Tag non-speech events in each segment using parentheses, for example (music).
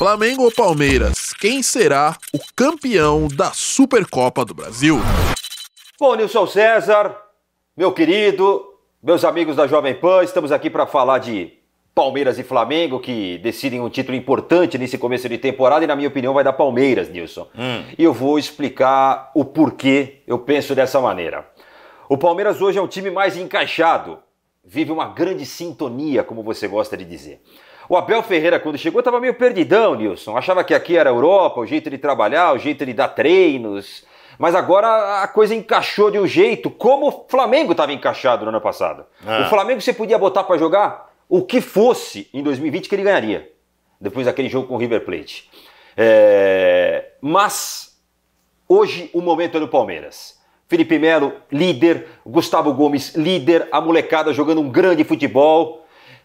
Flamengo ou Palmeiras, quem será o campeão da Supercopa do Brasil? Bom, Nilson César, meu querido, meus amigos da Jovem Pan, estamos aqui para falar de Palmeiras e Flamengo, que decidem um título importante nesse começo de temporada, e na minha opinião vai dar Palmeiras, Nilson. Hum. E eu vou explicar o porquê eu penso dessa maneira. O Palmeiras hoje é um time mais encaixado, vive uma grande sintonia, como você gosta de dizer. O Abel Ferreira, quando chegou, estava meio perdidão, Nilson. Achava que aqui era a Europa, o jeito de trabalhar, o jeito de dar treinos. Mas agora a coisa encaixou de um jeito, como o Flamengo estava encaixado no ano passado. É. O Flamengo você podia botar para jogar o que fosse em 2020 que ele ganharia, depois daquele jogo com o River Plate. É... Mas hoje o momento é do Palmeiras. Felipe Melo, líder, Gustavo Gomes, líder, a molecada jogando um grande futebol.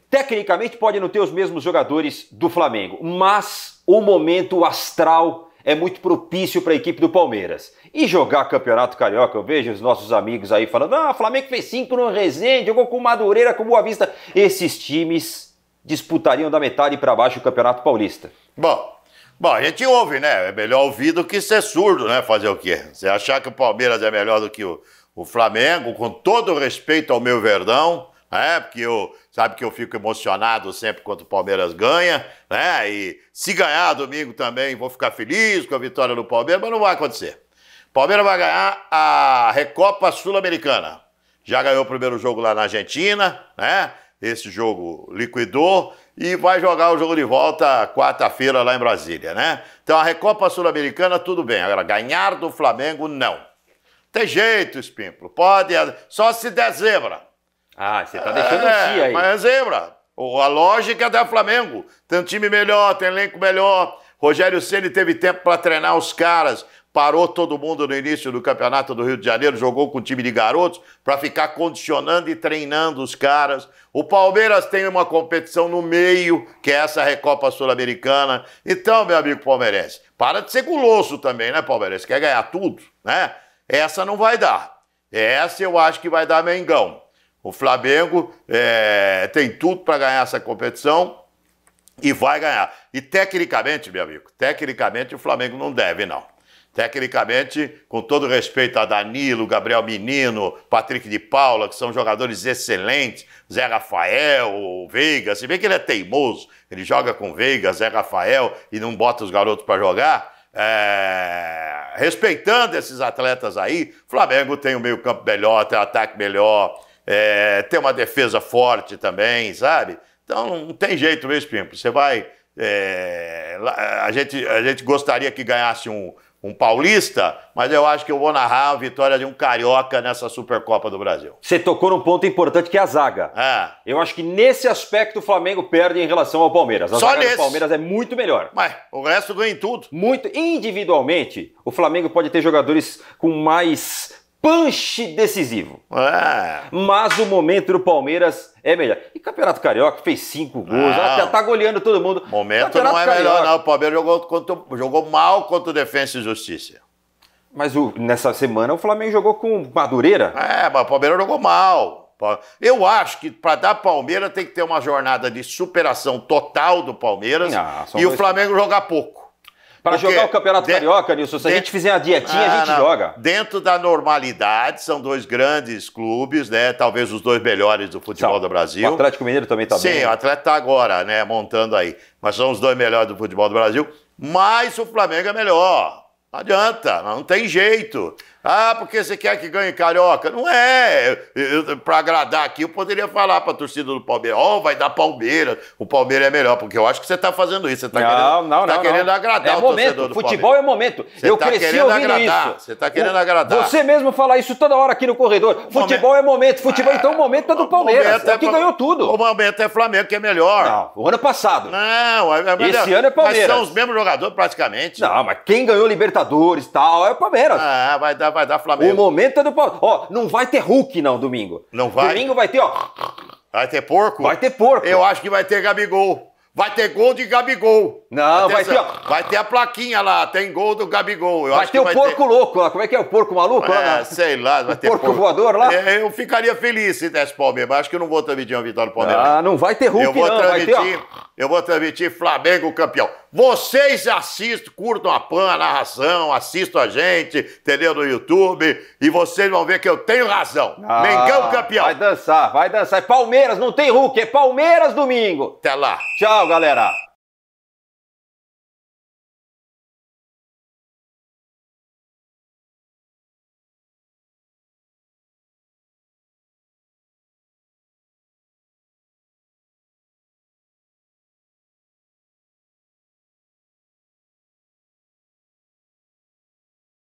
Tecnicamente pode não ter os mesmos jogadores do Flamengo, mas o momento astral é muito propício para a equipe do Palmeiras. E jogar Campeonato Carioca, eu vejo os nossos amigos aí falando: ah, Flamengo fez cinco no Resende, jogou com Madureira, com Boa Vista. Esses times disputariam da metade para baixo o Campeonato Paulista. Bom, Bom, a gente ouve, né? É melhor ouvir do que ser surdo, né? Fazer o quê? Você achar que o Palmeiras é melhor do que o, o Flamengo, com todo respeito ao meu verdão, é, porque eu, sabe que eu fico emocionado sempre quando o Palmeiras ganha, né? E se ganhar domingo também, vou ficar feliz com a vitória do Palmeiras, mas não vai acontecer. Palmeiras vai ganhar a Recopa Sul-Americana. Já ganhou o primeiro jogo lá na Argentina, né? Esse jogo liquidou e vai jogar o jogo de volta quarta-feira lá em Brasília, né? Então a Recopa Sul-Americana, tudo bem. Agora, ganhar do Flamengo, não. Tem jeito, Espímpolo. Pode, só se der zebra. Ah, você tá deixando é, o dia aí. Mas é zebra. A lógica é da Flamengo. Tem um time melhor, tem elenco melhor. Rogério Ceni teve tempo para treinar os caras, parou todo mundo no início do campeonato do Rio de Janeiro, jogou com o time de garotos para ficar condicionando e treinando os caras. O Palmeiras tem uma competição no meio, que é essa Recopa Sul-Americana. Então, meu amigo palmeirense, para de ser guloso também, né, palmeirense? Quer ganhar tudo, né? Essa não vai dar. Essa eu acho que vai dar Mengão. O Flamengo é, tem tudo para ganhar essa competição e vai ganhar. E tecnicamente, meu amigo, tecnicamente o Flamengo não deve, não. Tecnicamente, com todo respeito a Danilo, Gabriel Menino, Patrick de Paula, que são jogadores excelentes, Zé Rafael, Veiga, se bem que ele é teimoso, ele joga com Veiga, Zé Rafael e não bota os garotos para jogar. É... Respeitando esses atletas aí, Flamengo tem o meio-campo melhor, tem o ataque melhor, é, ter uma defesa forte também, sabe? Então não tem jeito, mesmo, Espírito. Você vai. É, a, gente, a gente gostaria que ganhasse um, um paulista, mas eu acho que eu vou narrar a vitória de um carioca nessa Supercopa do Brasil. Você tocou num ponto importante que é a zaga. É. Eu acho que nesse aspecto o Flamengo perde em relação ao Palmeiras. A Só zaga nesse. do Palmeiras é muito melhor. Mas o resto ganha em tudo. Muito. Individualmente, o Flamengo pode ter jogadores com mais punch decisivo. Ah. Mas o momento do Palmeiras é melhor. E Campeonato Carioca fez cinco gols, ah. tá goleando todo mundo. Momento Campeonato não é Carioca. melhor, não. O Palmeiras jogou, contra, jogou mal contra o Defensa e Justiça. Mas o, nessa semana o Flamengo jogou com Madureira. É, mas o Palmeiras jogou mal. Eu acho que para dar Palmeiras tem que ter uma jornada de superação total do Palmeiras ah, e o Flamengo jogar pouco. Para jogar o Campeonato de... Carioca, Nilson, se de... a gente fizer uma dietinha, a ah, gente não. joga. Dentro da normalidade, são dois grandes clubes, né? Talvez os dois melhores do futebol são. do Brasil. O Atlético Mineiro também está bem. Sim, o Atlético está agora, né? Montando aí. Mas são os dois melhores do futebol do Brasil. Mas o Flamengo é melhor. Não adianta, não tem jeito. Ah, porque você quer que ganhe carioca? Não é. Para agradar aqui, eu poderia falar para a torcida do Palmeiras: ó, oh, vai dar Palmeiras, o Palmeiras é melhor, porque eu acho que você está fazendo isso. Você está querendo, não, tá não, querendo não. agradar é o momento, torcedor do futebol Palmeiras. é momento. Você eu tá cresci ouvindo agradar, isso. Você está querendo agradar. Você mesmo fala isso toda hora aqui no corredor: futebol é momento, futebol, é. então o momento é do Palmeiras, é, é, que é, ganhou tudo. O momento é Flamengo, que é melhor. Não, o ano passado. Não, é, é melhor. Esse ano é Palmeiras. Mas são os mesmos jogadores praticamente. Não, mas quem ganhou Libertadores? Libertadores tal, é o Palmeiras. Ah, vai dar, vai dar Flamengo. O momento é do Palmeiras. Ó, não vai ter Hulk não domingo. Não vai. Domingo vai ter, ó. Vai ter porco? Vai ter porco. Eu acho que vai ter Gabigol. Vai ter gol de Gabigol. Não, vai ter, ó. vai ter a plaquinha lá, tem gol do Gabigol. Eu vai ter o vai porco ter... louco lá. Como é que é o porco maluco? É, lá, sei lá, vai (laughs) o ter porco, porco voador lá. É, eu ficaria feliz se desse Palmeiras, mas acho que eu não vou transmitir uma vitória do Palmeiras. Ah, não vai ter Hulk eu vou não, transmitir... vai ter, ó. Eu vou transmitir Flamengo campeão. Vocês assistem, curtam a PAN, a narração, assistam a gente, entendeu? No YouTube. E vocês vão ver que eu tenho razão. Ah, Mengão campeão. Vai dançar, vai dançar. É Palmeiras, não tem Hulk, é Palmeiras domingo. Até lá. Tchau, galera.